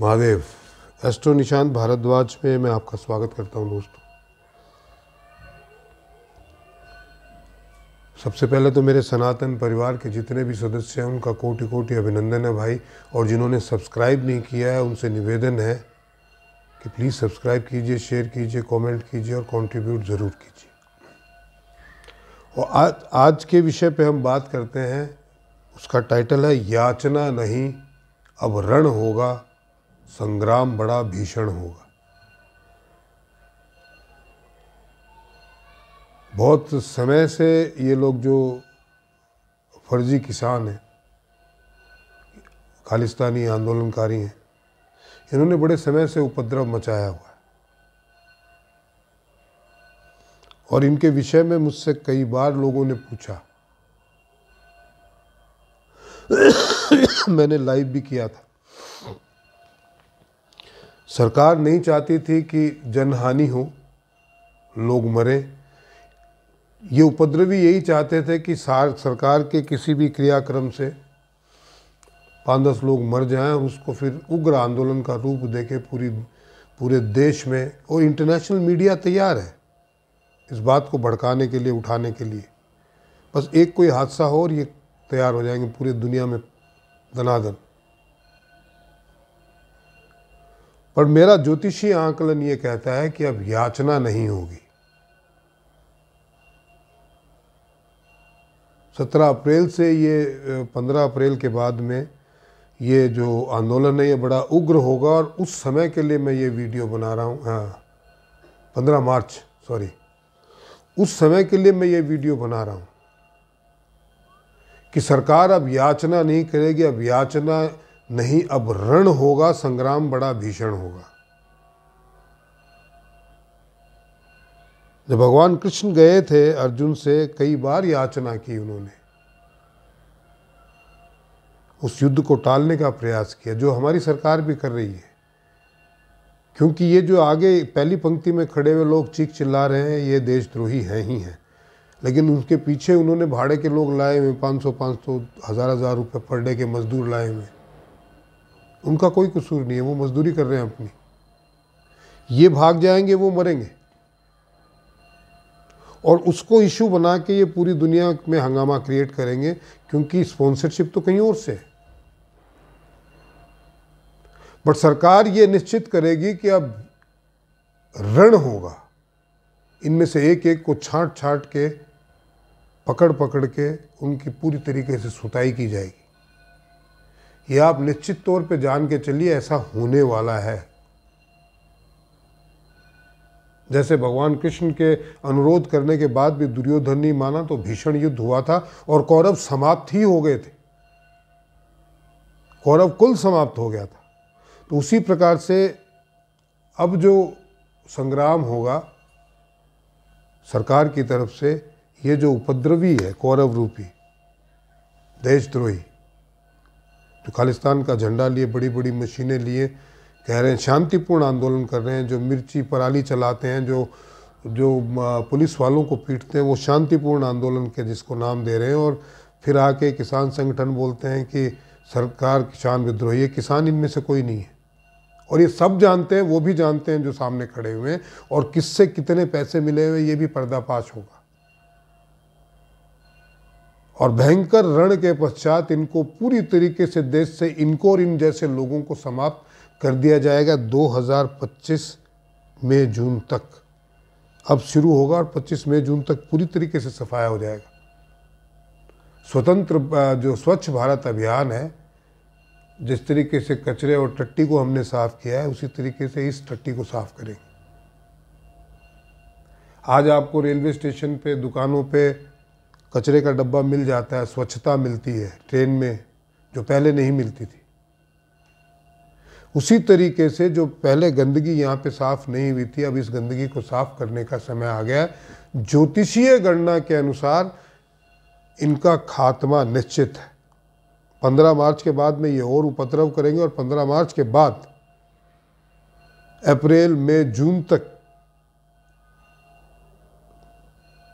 Mahadev astro Nishant Bhardwaj में मैं आपका स्वागत करता हूं दोस्तों सबसे पहले तो मेरे सनातन परिवार के जितने भी सदस्य हैं उनका कोटि कोटि अभिनंदन है भाई और जिन्होंने सब्सक्राइब नहीं किया है उनसे निवेदन है कि प्लीज़ सब्सक्राइब कीजिए शेयर कीजिए कमेंट कीजिए और कंट्रीब्यूट ज़रूर कीजिए और आज आज के विषय पे हम बात करते हैं उसका टाइटल है याचना नहीं अब रण होगा संग्राम बड़ा भीषण होगा बहुत समय से ये लोग जो फर्जी किसान हैं खालिस्तानी आंदोलनकारी हैं इन्होंने बड़े समय से उपद्रव मचाया हुआ है और इनके विषय में मुझसे कई बार लोगों ने पूछा मैंने लाइव भी किया था सरकार नहीं चाहती थी कि जनहानि हो लोग मरे ये उपद्रवी यही चाहते थे कि सार सरकार के किसी भी क्रियाक्रम से पाँच दस लोग मर जाएं और उसको फिर उग्र आंदोलन का रूप देके पूरी पूरे देश में और इंटरनेशनल मीडिया तैयार है इस बात को भड़काने के लिए उठाने के लिए बस एक कोई हादसा हो और ये तैयार हो जाएंगे पूरी दुनिया में धनाधन और मेरा ज्योतिषी आंकलन ये कहता है कि अब याचना नहीं होगी सत्रह अप्रैल से ये पंद्रह अप्रैल के बाद में ये जो आंदोलन है ये बड़ा उग्र होगा और उस समय के लिए मैं ये वीडियो बना रहा हूँ हाँ पंद्रह मार्च सॉरी उस समय के लिए मैं ये वीडियो बना रहा हूँ कि सरकार अब याचना नहीं करेगी अब याचना नहीं अब रण होगा संग्राम बड़ा भीषण होगा जब भगवान कृष्ण गए थे अर्जुन से कई बार याचना की उन्होंने उस युद्ध को टालने का प्रयास किया जो हमारी सरकार भी कर रही है क्योंकि ये जो आगे पहली पंक्ति में खड़े हुए लोग चीख चिल्ला रहे हैं ये देशद्रोही हैं ही हैं लेकिन उनके पीछे उन्होंने भाड़े के लोग लाए हुए पाँच सौ पाँच सौ हज़ार हज़ार रुपये पर डे के मज़दूर लाए हुए उनका कोई कसूर नहीं है वो मजदूरी कर रहे हैं अपनी ये भाग जाएंगे वो मरेंगे और उसको इशू बना के ये पूरी दुनिया में हंगामा क्रिएट करेंगे क्योंकि स्पॉन्सरशिप तो कहीं और से है बट सरकार ये निश्चित करेगी कि अब रण होगा इनमें से एक एक को छांट छांट के पकड़ पकड़ के उनकी पूरी तरीके से सुताई की जाएगी यह आप निश्चित तौर पे जान के चलिए ऐसा होने वाला है जैसे भगवान कृष्ण के अनुरोध करने के बाद भी दुर्योधन नहीं माना तो भीषण युद्ध हुआ था और कौरव समाप्त ही हो गए थे कौरव कुल समाप्त हो गया था तो उसी प्रकार से अब जो संग्राम होगा सरकार की तरफ से ये जो उपद्रवी है कौरव रूपी देशद्रोही तो खालिस्तान का झंडा लिए बड़ी बड़ी मशीनें लिए कह रहे हैं शांतिपूर्ण आंदोलन कर रहे हैं जो मिर्ची पराली चलाते हैं जो जो पुलिस वालों को पीटते हैं वो शांतिपूर्ण आंदोलन के जिसको नाम दे रहे हैं और फिर आके किसान संगठन बोलते हैं कि सरकार किसान विद्रोही है किसान इनमें से कोई नहीं है और ये सब जानते हैं वो भी जानते हैं जो सामने खड़े हुए हैं और किससे कितने पैसे मिले हुए ये भी पर्दाफाश होगा और भयंकर रण के पश्चात इनको पूरी तरीके से देश से इनको और इन जैसे लोगों को समाप्त कर दिया जाएगा 2025 मे जून तक अब शुरू होगा और 25 मई जून तक पूरी तरीके से सफाया हो जाएगा स्वतंत्र जो स्वच्छ भारत अभियान है जिस तरीके से कचरे और टट्टी को हमने साफ़ किया है उसी तरीके से इस टट्टी को साफ़ करेंगे आज आपको रेलवे स्टेशन पे दुकानों पे कचरे का डब्बा मिल जाता है स्वच्छता मिलती है ट्रेन में जो पहले नहीं मिलती थी उसी तरीके से जो पहले गंदगी यहाँ पे साफ नहीं हुई थी अब इस गंदगी को साफ करने का समय आ गया है ज्योतिषीय गणना के अनुसार इनका खात्मा निश्चित है 15 मार्च के बाद में ये और उपद्रव करेंगे और 15 मार्च के बाद अप्रैल मई जून तक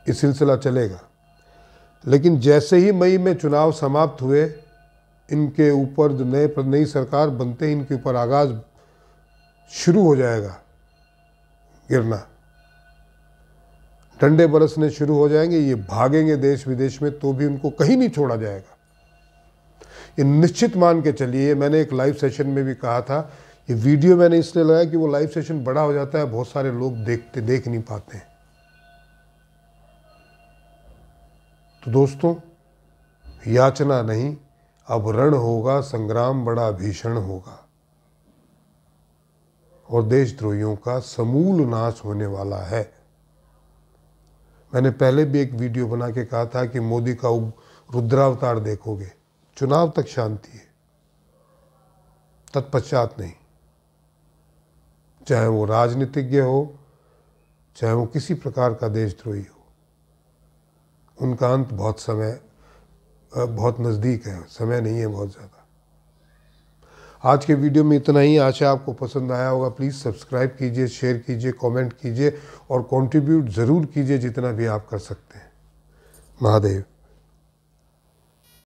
ये सिलसिला चलेगा लेकिन जैसे ही मई में चुनाव समाप्त हुए इनके ऊपर जो नए नई सरकार बनते ही इनके ऊपर आगाज शुरू हो जाएगा गिरना ठंडे बरसने शुरू हो जाएंगे ये भागेंगे देश विदेश में तो भी उनको कहीं नहीं छोड़ा जाएगा ये निश्चित मान के चलिए मैंने एक लाइव सेशन में भी कहा था ये वीडियो मैंने इसलिए लगाया कि वो लाइव सेशन बड़ा हो जाता है बहुत सारे लोग देखते देख नहीं पाते हैं तो दोस्तों याचना नहीं अब रण होगा संग्राम बड़ा भीषण होगा और देशद्रोहियों का समूल नाश होने वाला है मैंने पहले भी एक वीडियो बना के कहा था कि मोदी का रुद्रावतार देखोगे चुनाव तक शांति है तत्पश्चात नहीं चाहे वो राजनीतिज्ञ हो चाहे वो किसी प्रकार का देशद्रोही हो उनका अंत बहुत समय बहुत नज़दीक है समय नहीं है बहुत ज़्यादा आज के वीडियो में इतना ही आशा आपको पसंद आया होगा प्लीज़ सब्सक्राइब कीजिए शेयर कीजिए कमेंट कीजिए और कंट्रीब्यूट ज़रूर कीजिए जितना भी आप कर सकते हैं महादेव